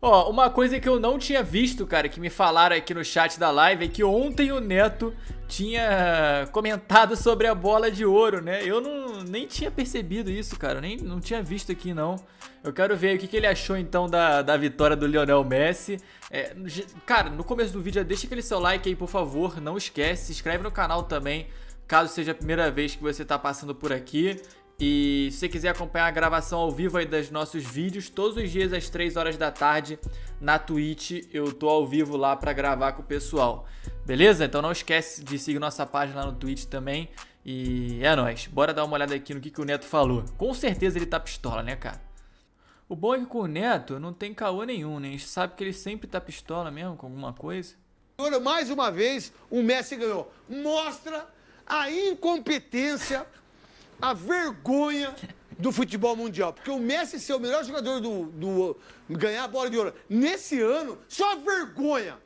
Ó, uma coisa que eu não tinha visto, cara, que me falaram aqui no chat da live, é que ontem o Neto tinha comentado sobre a bola de ouro, né? Eu não, nem tinha percebido isso, cara, nem não tinha visto aqui, não. Eu quero ver o que, que ele achou, então, da, da vitória do Lionel Messi. É, cara, no começo do vídeo, deixa aquele seu like aí, por favor, não esquece, se inscreve no canal também, caso seja a primeira vez que você tá passando por aqui. E se você quiser acompanhar a gravação ao vivo aí dos nossos vídeos, todos os dias às 3 horas da tarde na Twitch, eu tô ao vivo lá para gravar com o pessoal. Beleza? Então não esquece de seguir nossa página lá no Twitch também. E é nóis. Bora dar uma olhada aqui no que, que o Neto falou. Com certeza ele tá pistola, né, cara? O bom é que com o Neto não tem caô nenhum, né? A gente sabe que ele sempre tá pistola mesmo com alguma coisa. Mais uma vez, o Messi ganhou. Mostra a incompetência a vergonha do futebol mundial. Porque o Messi ser o melhor jogador do, do ganhar a bola de ouro nesse ano, só vergonha.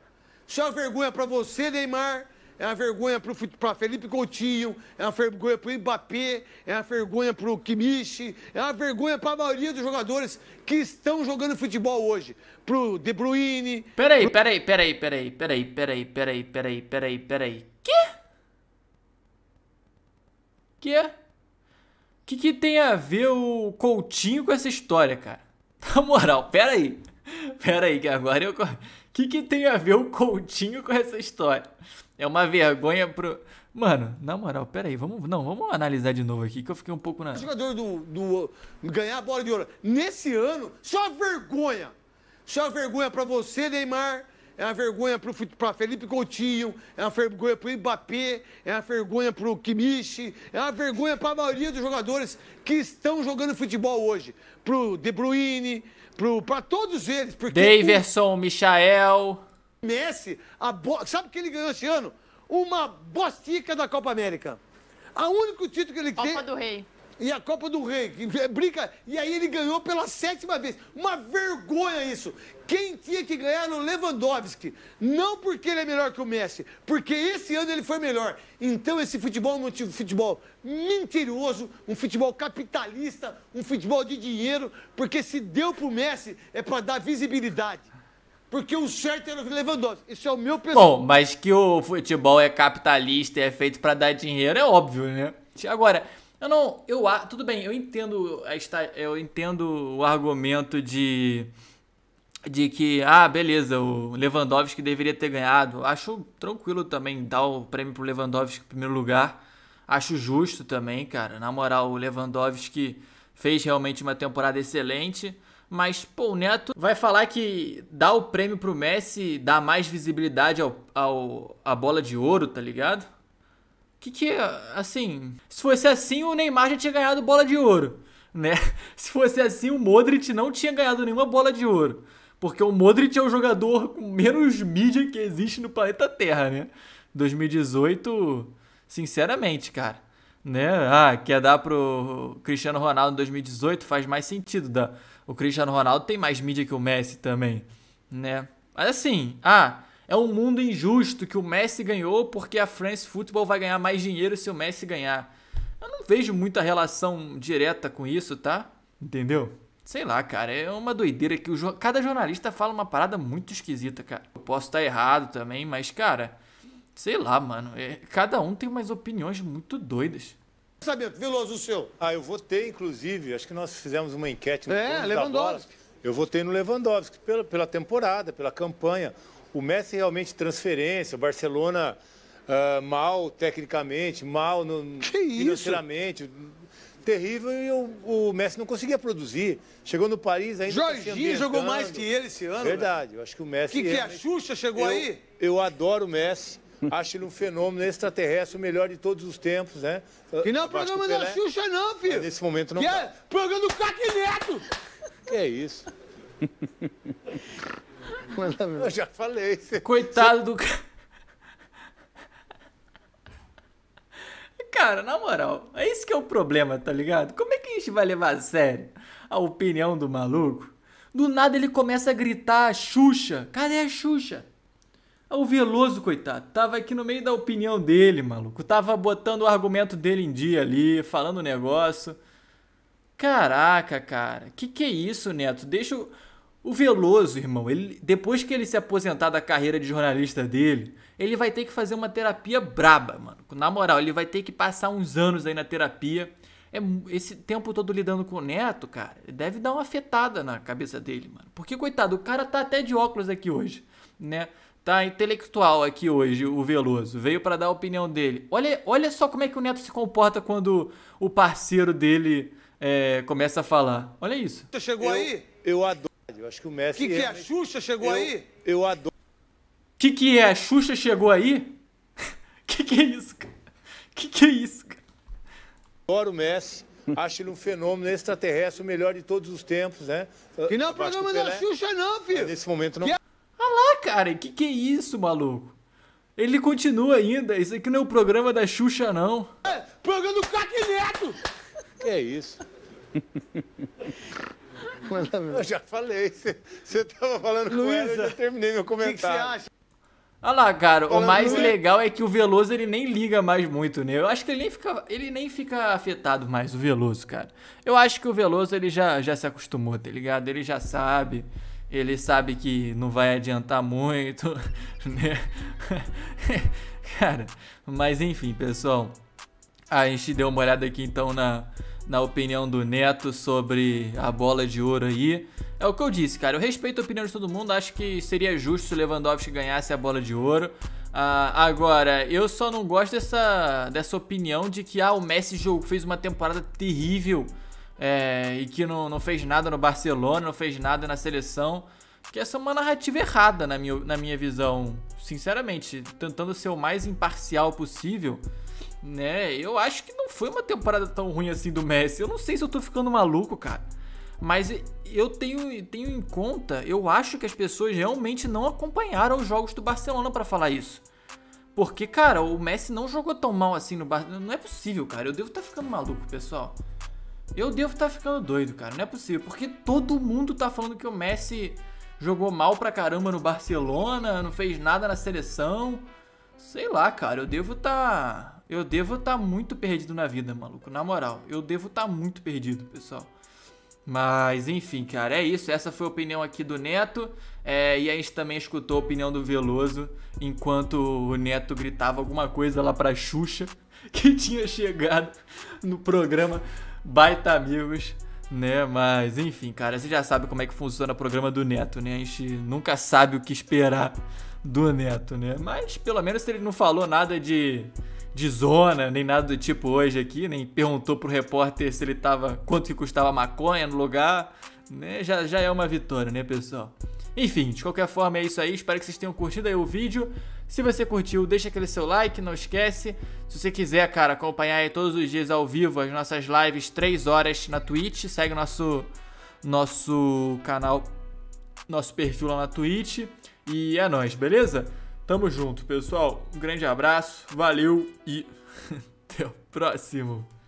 Só vergonha para você, Neymar. É uma vergonha para Felipe Coutinho, é uma vergonha para o Mbappé, é uma vergonha para o Kimmich, é uma vergonha para a maioria dos jogadores que estão jogando futebol hoje. Para o De Bruyne... Peraí, peraí, peraí, peraí, peraí, peraí, peraí, peraí, peraí, peraí. Quê? Quê? que, que tem a ver o Coutinho com essa história, cara? Na moral, pera aí. Pera aí, que agora eu. O que, que tem a ver o Coutinho com essa história? É uma vergonha pro. Mano, na moral, pera aí, vamos, não, vamos analisar de novo aqui, que eu fiquei um pouco na. Jogador do, do, do ganhar a bola de ouro nesse ano, só vergonha. Só vergonha para você, Neymar, é uma vergonha para Felipe Coutinho, é uma vergonha para o Mbappé, é uma vergonha para o Kimichi, é uma vergonha para a maioria dos jogadores que estão jogando futebol hoje. Para o De Bruyne, para todos eles. Porque Daverson, o... Michael... Messi, bo... sabe o que ele ganhou esse ano? Uma bostica da Copa América. A único título que ele Copa tem... Copa do Rei e a Copa do Rei, que brinca, e aí ele ganhou pela sétima vez. Uma vergonha isso. Quem tinha que ganhar era o Lewandowski. Não porque ele é melhor que o Messi, porque esse ano ele foi melhor. Então esse futebol não tinha um futebol mentiroso, um futebol capitalista, um futebol de dinheiro, porque se deu pro Messi é para dar visibilidade. Porque o certo era o Lewandowski. Isso é o meu pessoal. Bom, mas que o futebol é capitalista e é feito para dar dinheiro é óbvio, né? Agora, eu não, eu tudo bem, eu entendo a eu entendo o argumento de de que, ah, beleza, o Lewandowski deveria ter ganhado. Acho tranquilo também dar o prêmio pro Lewandowski em primeiro lugar. Acho justo também, cara. Na moral, o Lewandowski fez realmente uma temporada excelente. Mas, pô, o Neto vai falar que dar o prêmio pro Messi dá mais visibilidade ao, ao, à bola de ouro, tá ligado? Que que, assim, se fosse assim, o Neymar já tinha ganhado bola de ouro, né? Se fosse assim, o Modric não tinha ganhado nenhuma bola de ouro. Porque o Modric é o jogador com menos mídia que existe no planeta Terra, né? 2018, sinceramente, cara, né? Ah, quer dar pro Cristiano Ronaldo em 2018 faz mais sentido, dá. O Cristiano Ronaldo tem mais mídia que o Messi também, né? Mas assim, ah, é um mundo injusto que o Messi ganhou porque a France Football vai ganhar mais dinheiro se o Messi ganhar. Eu não vejo muita relação direta com isso, tá? Entendeu? Sei lá, cara, é uma doideira que jo... cada jornalista fala uma parada muito esquisita, cara. Eu posso estar errado também, mas, cara, sei lá, mano. É... Cada um tem umas opiniões muito doidas. Sabia, Veloso, o seu? Ah, eu votei, inclusive, acho que nós fizemos uma enquete no É, Lewandowski. Eu votei no Lewandowski pela, pela temporada, pela campanha o Messi é realmente transferência, o Barcelona uh, mal tecnicamente, mal no, financeiramente. Terrível e o, o, Messi não conseguia produzir. Chegou no Paris ainda. Tá Jorginho tá jogou mais que ele esse ano. Verdade, velho. Né? eu acho que o Messi. Que, que é? a Xuxa chegou eu, aí? Eu adoro o Messi. Acho ele um fenômeno extraterrestre, o melhor de todos os tempos, né? Que não é o programa da Xuxa, não, filho. Mas nesse momento não. Que tá. é programa do Caque Neto! Que é isso. Manda Eu já falei. Você... Coitado do cara. Cara, na moral, é isso que é o problema, tá ligado? Como é que a gente vai levar a sério a opinião do maluco? Do nada ele começa a gritar Xuxa. Cadê a Xuxa? Ah, o Veloso, coitado, tava aqui no meio da opinião dele, maluco. Tava botando o argumento dele em dia ali, falando o negócio. Caraca, cara, que que é isso, Neto? Deixa o, o Veloso, irmão, ele, depois que ele se aposentar da carreira de jornalista dele, ele vai ter que fazer uma terapia braba, mano. Na moral, ele vai ter que passar uns anos aí na terapia. É, esse tempo todo lidando com o neto, cara, deve dar uma afetada na cabeça dele, mano. Porque, coitado, o cara tá até de óculos aqui hoje, né? Tá intelectual aqui hoje, o Veloso. Veio para dar a opinião dele. Olha, olha só como é que o neto se comporta quando o parceiro dele é, começa a falar. Olha isso. Você chegou eu, aí? Eu adoro. Eu acho que o Messi. O que, que é a Xuxa chegou eu, aí? Eu adoro. O que, que é a Xuxa chegou aí? O que, que é isso, cara? O que, que é isso, cara? Adoro o Messi. Acho ele um fenômeno extraterrestre, o melhor de todos os tempos, né? Que não é o programa da Xuxa, não, filho. Mas nesse momento não. Que... É- lá, cara, que que é isso, maluco? Ele continua ainda. Isso aqui não é o programa da Xuxa, não. É, programa do Caque Neto! Que é isso? Eu já falei. Você estava falando com ela, eu já terminei meu comentário. O que você acha? Olha lá, cara, falando o mais legal é que o Veloso ele nem liga mais muito, né? Eu acho que ele nem fica, ele nem fica afetado mais, o Veloso, cara. Eu acho que o Veloso ele já, já se acostumou, tá ligado? Ele já sabe ele sabe que não vai adiantar muito, né? Cara, mas enfim, pessoal. A gente deu uma olhada aqui então na na opinião do Neto sobre a bola de ouro aí. É o que eu disse, cara. Eu respeito a opinião de todo mundo. Acho que seria justo se o Lewandowski ganhasse a bola de ouro. Uh, agora, eu só não gosto dessa, dessa opinião de que ah, o Messi jogo, fez uma temporada terrível é, e que não, não fez nada no Barcelona, não fez nada na seleção. Que essa é uma narrativa errada, na minha, na minha visão. Sinceramente, tentando ser o mais imparcial possível né? Eu acho que não foi uma temporada tão ruim assim do Messi. Eu não sei se eu tô ficando maluco, cara. Mas eu tenho, tenho em conta, eu acho que as pessoas realmente não acompanharam os jogos do Barcelona para falar isso. Porque, cara, o Messi não jogou tão mal assim no Barcelona. Não é possível, cara. Eu devo estar tá ficando maluco, pessoal. Eu devo estar tá ficando doido, cara. Não é possível. Porque todo mundo tá falando que o Messi jogou mal pra caramba no Barcelona, não fez nada na seleção. Sei lá, cara. Eu devo estar. Tá eu devo estar tá muito perdido na vida, maluco. Na moral, eu devo estar tá muito perdido, pessoal. Mas enfim, cara, é isso. Essa foi a opinião aqui do Neto. É, e a gente também escutou a opinião do Veloso enquanto o Neto gritava alguma coisa lá pra Xuxa, que tinha chegado no programa Baita Amigos, né? Mas enfim, cara, você já sabe como é que funciona o programa do Neto, né? A gente nunca sabe o que esperar do Neto, né? Mas pelo menos ele não falou nada de de zona, nem nada do tipo hoje aqui, nem perguntou pro repórter se ele tava. quanto que custava maconha no lugar. Né? Já, já é uma vitória, né, pessoal? Enfim, de qualquer forma é isso aí. Espero que vocês tenham curtido aí o vídeo. Se você curtiu, deixa aquele seu like, não esquece. Se você quiser, cara, acompanhar aí todos os dias ao vivo as nossas lives 3 horas na Twitch, segue nosso nosso canal, nosso perfil lá na Twitch. E é nóis, beleza? Tamo junto, pessoal. Um grande abraço, valeu e até o próximo.